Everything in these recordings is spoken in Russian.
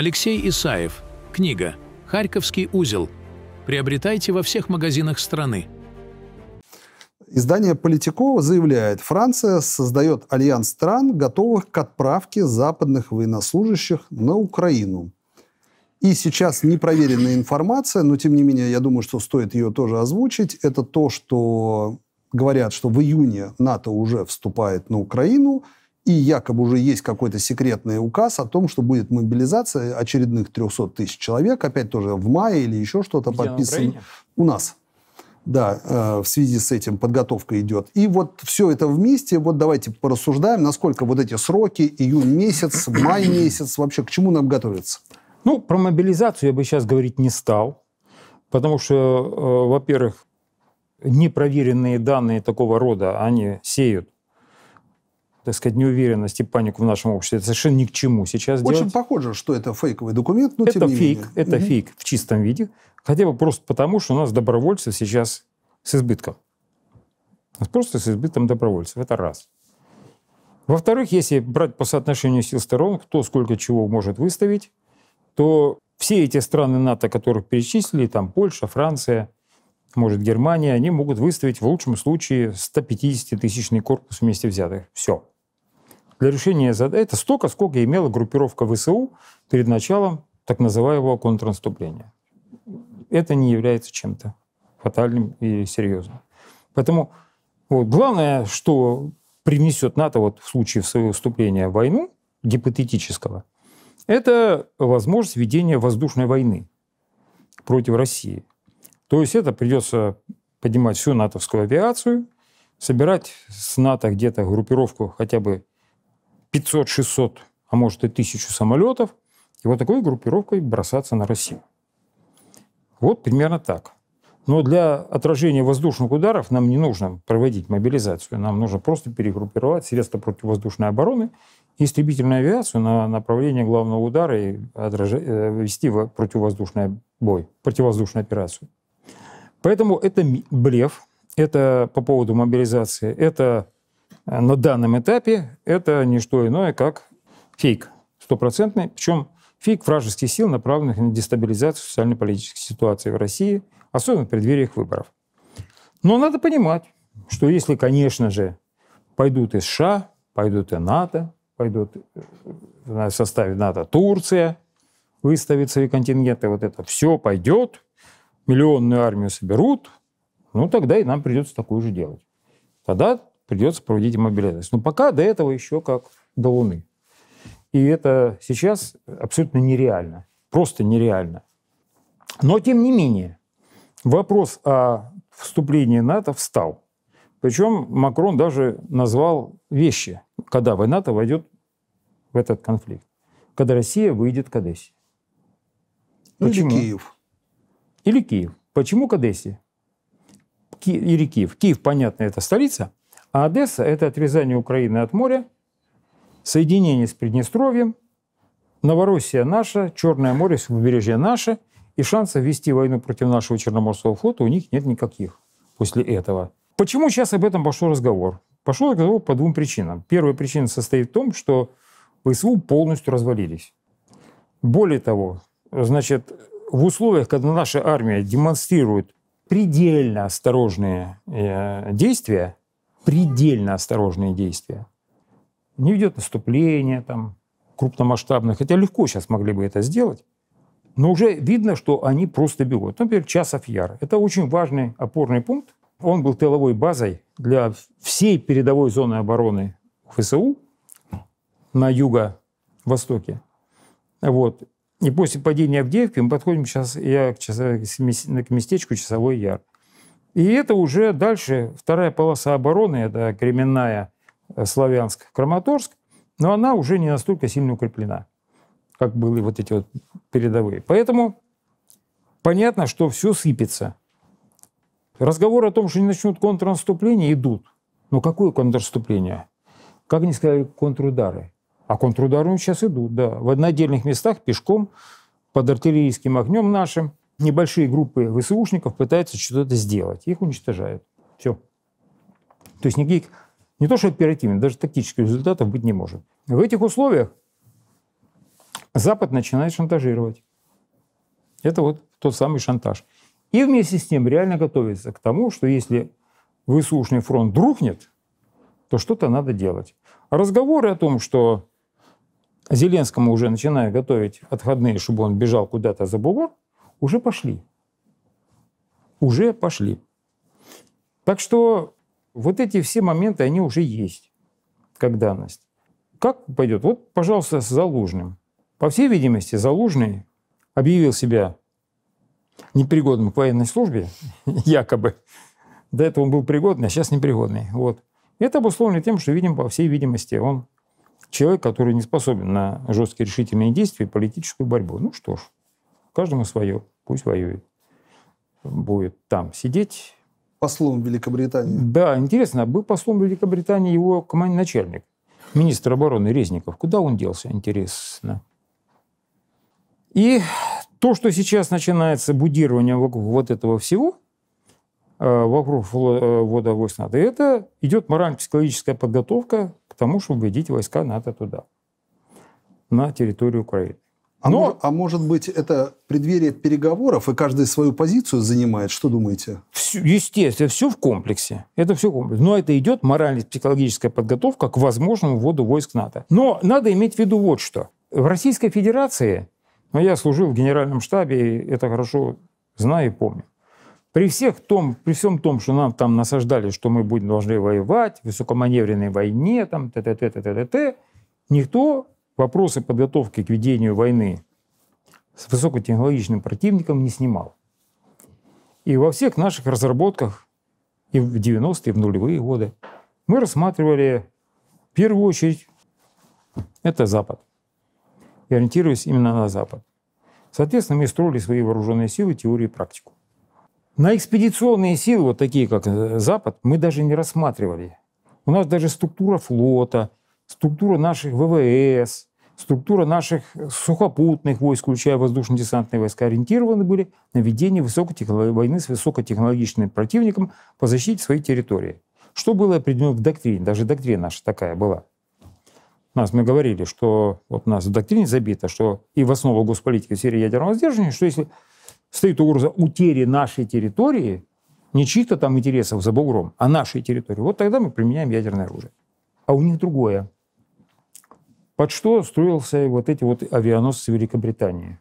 Алексей Исаев. Книга «Харьковский узел». Приобретайте во всех магазинах страны. Издание Политикова заявляет, Франция создает альянс стран, готовых к отправке западных военнослужащих на Украину. И сейчас непроверенная информация, но тем не менее, я думаю, что стоит ее тоже озвучить, это то, что говорят, что в июне НАТО уже вступает на Украину – и якобы уже есть какой-то секретный указ о том, что будет мобилизация очередных 300 тысяч человек, опять тоже в мае или еще что-то подписано. У нас. Да, э, в связи с этим подготовка идет. И вот все это вместе, вот давайте порассуждаем, насколько вот эти сроки, июнь месяц, май месяц, вообще к чему нам готовиться? Ну, про мобилизацию я бы сейчас говорить не стал, потому что, э, во-первых, непроверенные данные такого рода, они сеют так сказать, неуверенность и панику в нашем обществе. Это совершенно ни к чему сейчас Очень делать. похоже, что это фейковый документ, но это тем не фейк, менее. Это угу. фейк в чистом виде. Хотя бы просто потому, что у нас добровольцев сейчас с избытком. У нас просто с избытком добровольцев. Это раз. Во-вторых, если брать по соотношению сил сторон, кто сколько чего может выставить, то все эти страны НАТО, которых перечислили, там Польша, Франция, может Германия, они могут выставить в лучшем случае 150-тысячный корпус вместе взятых. Все. Для решения задачи это столько, сколько имела группировка ВСУ перед началом так называемого контрнаступления. Это не является чем-то фатальным и серьезным. Поэтому вот, главное, что привнесет НАТО вот, в случае своего вступления в войну, гипотетического, это возможность ведения воздушной войны против России. То есть это придется поднимать всю натовскую авиацию, собирать с НАТО где-то группировку хотя бы 500-600, а может и 1000 самолетов, и вот такой группировкой бросаться на Россию. Вот примерно так. Но для отражения воздушных ударов нам не нужно проводить мобилизацию. Нам нужно просто перегруппировать средства противовоздушной обороны и истребительную авиацию на направление главного удара и отраж... Э, вести противовоздушный бой, противовоздушную операцию. Поэтому это блеф, это по поводу мобилизации, это э, на данном этапе, это не что иное, как фейк стопроцентный, причем фейк вражеских сил, направленных на дестабилизацию социально-политической ситуации в России, особенно в преддверии выборов. Но надо понимать, что если, конечно же, пойдут из США, пойдут и НАТО, пойдут э, в составе НАТО Турция, выставит свои контингенты, вот это все пойдет, миллионную армию соберут, ну тогда и нам придется такую же делать. Тогда придется проводить мобилизацию. Но пока до этого еще как до Луны. И это сейчас абсолютно нереально. Просто нереально. Но, тем не менее, вопрос о вступлении НАТО встал. Причем Макрон даже назвал вещи, когда война-то войдет в этот конфликт. Когда Россия выйдет к Одессе. Ну Почему? Или Киев. Или Киев. Почему к Одессе? Ки- или Киев. Киев, понятно, это столица, а Одесса – это отрезание Украины от моря, соединение с Приднестровьем, Новороссия наша, Черное море, побережье наше, и шансов вести войну против нашего Черноморского флота у них нет никаких после этого. Почему сейчас об этом пошел разговор? Пошел разговор по двум причинам. Первая причина состоит в том, что ВСУ полностью развалились. Более того, значит, в условиях, когда наша армия демонстрирует предельно осторожные э, действия, предельно осторожные действия, не ведет наступления там, крупномасштабных, хотя легко сейчас могли бы это сделать, но уже видно, что они просто бегут. Например, Часов Яр. Это очень важный опорный пункт. Он был тыловой базой для всей передовой зоны обороны ФСУ на юго-востоке. Вот. И после падения Авдеевки мы подходим сейчас я к, часовой, к местечку Часовой Яр. И это уже дальше вторая полоса обороны, это Кременная, э, Славянск, Краматорск, но она уже не настолько сильно укреплена, как были вот эти вот передовые. Поэтому понятно, что все сыпется. Разговоры о том, что не начнут контрнаступление, идут. Но какое контрнаступление? Как они сказали, контрудары. А контрудары сейчас идут, да. В отдельных местах пешком, под артиллерийским огнем нашим, небольшие группы ВСУшников пытаются что-то сделать. Их уничтожают. Все. То есть никаких, не то что оперативных, даже тактических результатов быть не может. В этих условиях Запад начинает шантажировать. Это вот тот самый шантаж. И вместе с тем реально готовится к тому, что если ВСУшный фронт рухнет, то что-то надо делать. Разговоры о том, что Зеленскому уже начиная готовить отходные, чтобы он бежал куда-то за бугор, уже пошли. Уже пошли. Так что вот эти все моменты, они уже есть, как данность. Как пойдет? Вот, пожалуйста, с Залужным. По всей видимости, Залужный объявил себя непригодным к военной службе, якобы. До этого он был пригодный, а сейчас непригодный. Вот. Это обусловлено тем, что, видим, по всей видимости, он человек, который не способен на жесткие решительные действия и политическую борьбу. Ну что ж, каждому свое, пусть воюет. Будет там сидеть. Послом Великобритании. Да, интересно, а был послом Великобритании его начальник, министр обороны Резников. Куда он делся, интересно. И то, что сейчас начинается будирование вот этого всего, э, вокруг э, ввода войск НАТО, это идет морально-психологическая подготовка тому, чтобы убедить войска НАТО туда, на территорию Украины. А, Но... может, а может быть, это преддверие переговоров, и каждый свою позицию занимает? Что думаете? Все, естественно, все в комплексе. Это все комплекс. Но это идет морально-психологическая подготовка к возможному вводу войск НАТО. Но надо иметь в виду вот что. В Российской Федерации, но ну, я служил в генеральном штабе, и это хорошо знаю и помню, при, всех том, при всем том, что нам там насаждали, что мы будем, должны воевать в высокоманевренной войне, там, т, т, т, т, т, т, никто вопросы подготовки к ведению войны с высокотехнологичным противником не снимал. И во всех наших разработках и в 90-е, и в нулевые годы мы рассматривали в первую очередь это Запад. И ориентируясь именно на Запад. Соответственно, мы строили свои вооруженные силы, теорию и практику. На экспедиционные силы, вот такие как э, Запад, мы даже не рассматривали. У нас даже структура флота, структура наших ВВС, структура наших сухопутных войск, включая воздушно-десантные войска, ориентированы были на ведение высокотехнологичной войны с высокотехнологичным противником по защите своей территории. Что было определено в доктрине, даже доктрина наша такая была. У нас мы говорили, что вот у нас в доктрине забито, что и в основу госполитики в сфере ядерного сдерживания, что если стоит угроза утери нашей территории, не чьих-то там интересов за бугром, а нашей территории, вот тогда мы применяем ядерное оружие. А у них другое. Под что строился вот эти вот авианосцы Великобритании?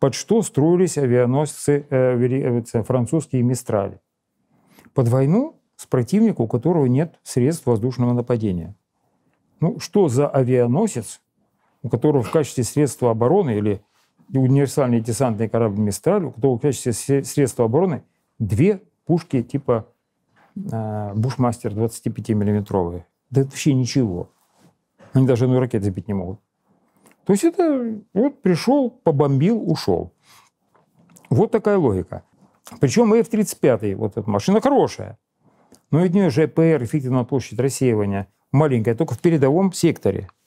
Под что строились авианосцы э, э французские «Мистрали»? Под войну с противником, у которого нет средств воздушного нападения. Ну, что за авианосец, у которого в качестве средства обороны или и универсальный десантный корабль «Мистраль», у которого в качестве средства обороны две пушки типа э, «Бушмастер» 25-миллиметровые. Да это вообще ничего. Они даже одну ракету забить не могут. То есть это вот пришел, побомбил, ушел. Вот такая логика. Причем F-35, вот эта машина хорошая. Но у нее же ПР эффективная площадь рассеивания, маленькая, только в передовом секторе –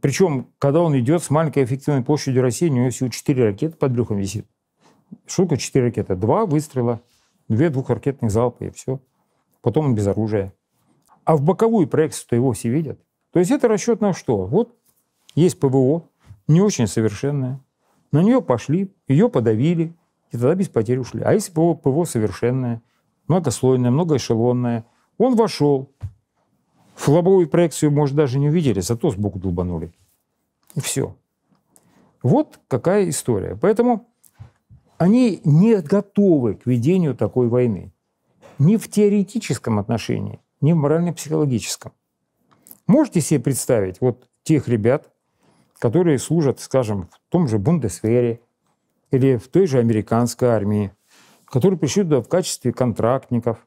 причем, когда он идет с маленькой эффективной площадью России, у него всего 4 ракеты под брюхом висит. Что такое 4 ракеты? Два выстрела, две двухракетных залпы и все. Потом он без оружия. А в боковую проекцию-то его все видят. То есть это расчет на что? Вот есть ПВО, не очень совершенная. На нее пошли, ее подавили, и тогда без потерь ушли. А если ПВО, ПВО совершенное, многослойное, многоэшелонное, он вошел, флобовую проекцию, может, даже не увидели, зато сбоку долбанули. И все. Вот какая история. Поэтому они не готовы к ведению такой войны. Ни в теоретическом отношении, ни в морально-психологическом. Можете себе представить вот тех ребят, которые служат, скажем, в том же Бундесвере или в той же американской армии, которые пришли туда в качестве контрактников,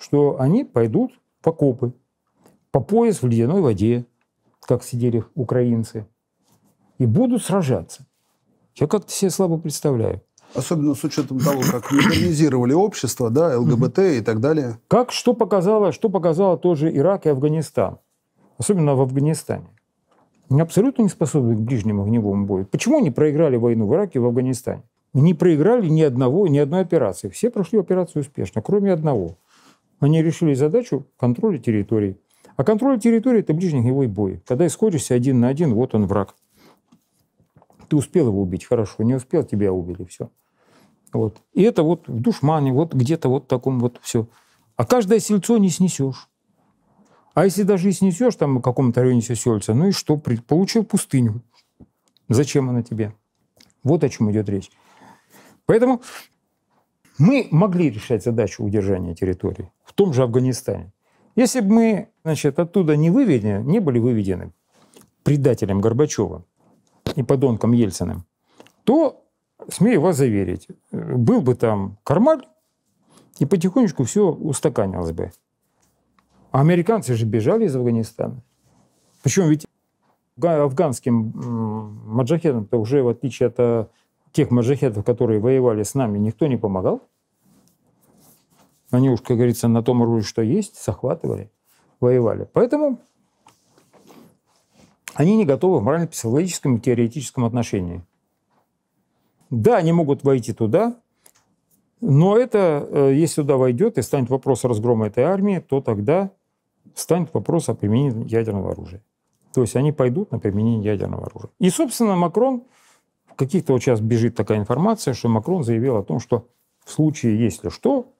что они пойдут покопы, по пояс в ледяной воде, как сидели украинцы, и будут сражаться. Я как-то себе слабо представляю. Особенно с учетом того, как модернизировали общество, да, ЛГБТ и так далее. Как, что показало, что показало тоже Ирак и Афганистан. Особенно в Афганистане. Они абсолютно не способны к ближнему огневому бою. Почему они проиграли войну в Ираке и в Афганистане? Не проиграли ни одного, ни одной операции. Все прошли операцию успешно, кроме одного. Они решили задачу контроля территории, А контроль территории – это ближнегневой бой. Когда исходишься один на один, вот он враг. Ты успел его убить, хорошо. Не успел, тебя убили, все. Вот. И это вот в душмане, вот где-то вот в таком вот все. А каждое сельцо не снесешь. А если даже и снесешь там в каком-то районе сельца, ну и что? Получил пустыню. Зачем она тебе? Вот о чем идет речь. Поэтому мы могли решать задачу удержания территории в том же Афганистане. Если бы мы значит, оттуда не, выведены, не были выведены предателем Горбачева и подонком Ельциным, то, смею вас заверить, был бы там Кармаль, и потихонечку все устаканилось бы. А американцы же бежали из Афганистана. Причем ведь афганским маджахедам-то уже, в отличие от а, тех маджахетов, которые воевали с нами, никто не помогал. Они уж, как говорится, на том оружии, что есть, захватывали, воевали. Поэтому они не готовы в морально-психологическом и теоретическом отношении. Да, они могут войти туда, но это, э, если туда войдет и станет вопрос разгрома этой армии, то тогда станет вопрос о применении ядерного оружия. То есть они пойдут на применение ядерного оружия. И, собственно, Макрон каких-то вот сейчас бежит такая информация, что Макрон заявил о том, что в случае, если что,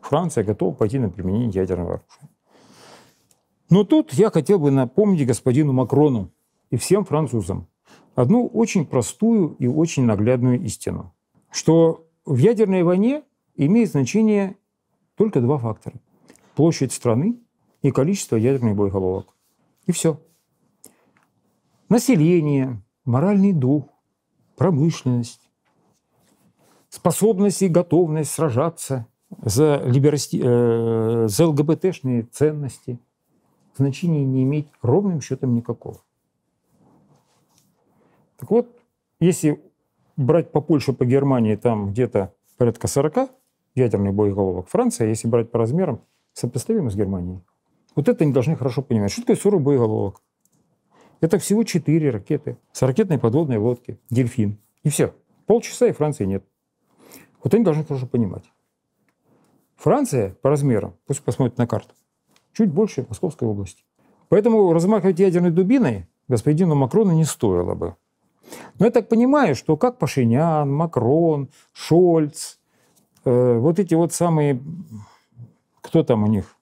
Франция готова пойти на применение ядерного оружия. Но тут я хотел бы напомнить господину Макрону и всем французам одну очень простую и очень наглядную истину, что в ядерной войне имеет значение только два фактора. Площадь страны и количество ядерных боеголовок. И все. Население, моральный дух, промышленность, способность и готовность сражаться за, либерасти... э, за ЛГБТшные ценности значения не иметь ровным счетом никакого. Так вот, если брать по Польше, по Германии, там где-то порядка 40 ядерных боеголовок. Франция, если брать по размерам, сопоставима с Германией. Вот это они должны хорошо понимать. Что такое 40 боеголовок? Это всего четыре ракеты с ракетной подводной лодки «Дельфин». И все. Полчаса, и Франции нет. Вот они должны хорошо понимать. Франция по размерам, пусть посмотрят на карту, чуть больше Московской области. Поэтому размахивать ядерной дубиной господину Макрону не стоило бы. Но я так понимаю, что как Пашинян, Макрон, Шольц, э, вот эти вот самые, кто там у них,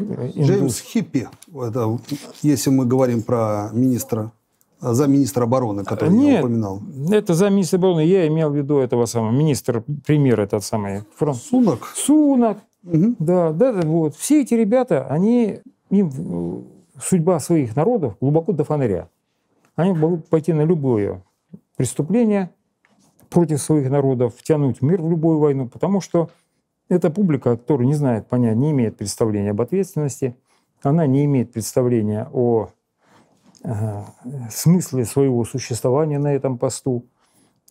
Э, индус. Джеймс Хиппи, это, если мы говорим про министра замминистра обороны, который Нет, я упоминал. это замминистра обороны. Я имел в виду этого самого министра, премьер этот самый. Фрон... Сунок. Сунок. Угу. Да, да, вот. Все эти ребята, они, им э, судьба своих народов глубоко до фонаря. Они могут пойти на любое преступление против своих народов, втянуть мир в любую войну, потому что это публика, которая не знает, понятия, не имеет представления об ответственности, она не имеет представления о э, смысле своего существования на этом посту.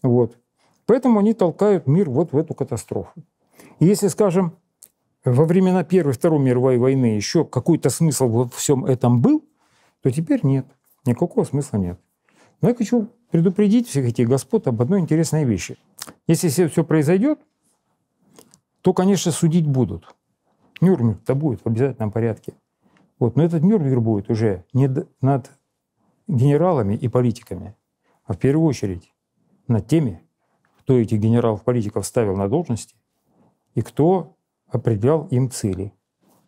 Вот. Поэтому они толкают мир вот в эту катастрофу. И если, скажем, во времена Первой и Второй мировой войны еще какой-то смысл во всем этом был, то теперь нет. Никакого смысла нет. Но я хочу предупредить всех этих господ об одной интересной вещи. Если все произойдет, то, конечно, судить будут. Нюрнберг-то будет в обязательном порядке. Вот. Но этот Нюрнберг будет уже не над генералами и политиками, а в первую очередь над теми, кто этих генералов-политиков ставил на должности и кто определял им цели.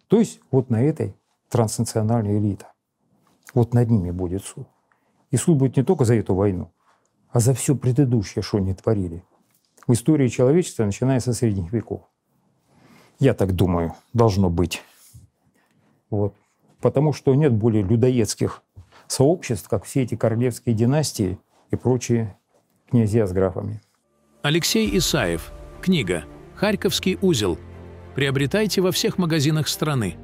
То есть вот на этой транснациональной элите. Вот над ними будет суд. И суд будет не только за эту войну, а за все предыдущее, что они творили в истории человечества, начиная со средних веков. Я так думаю, должно быть. Вот. Потому что нет более людоедских сообществ, как все эти королевские династии и прочие князья с графами. Алексей Исаев. Книга «Харьковский узел». Приобретайте во всех магазинах страны.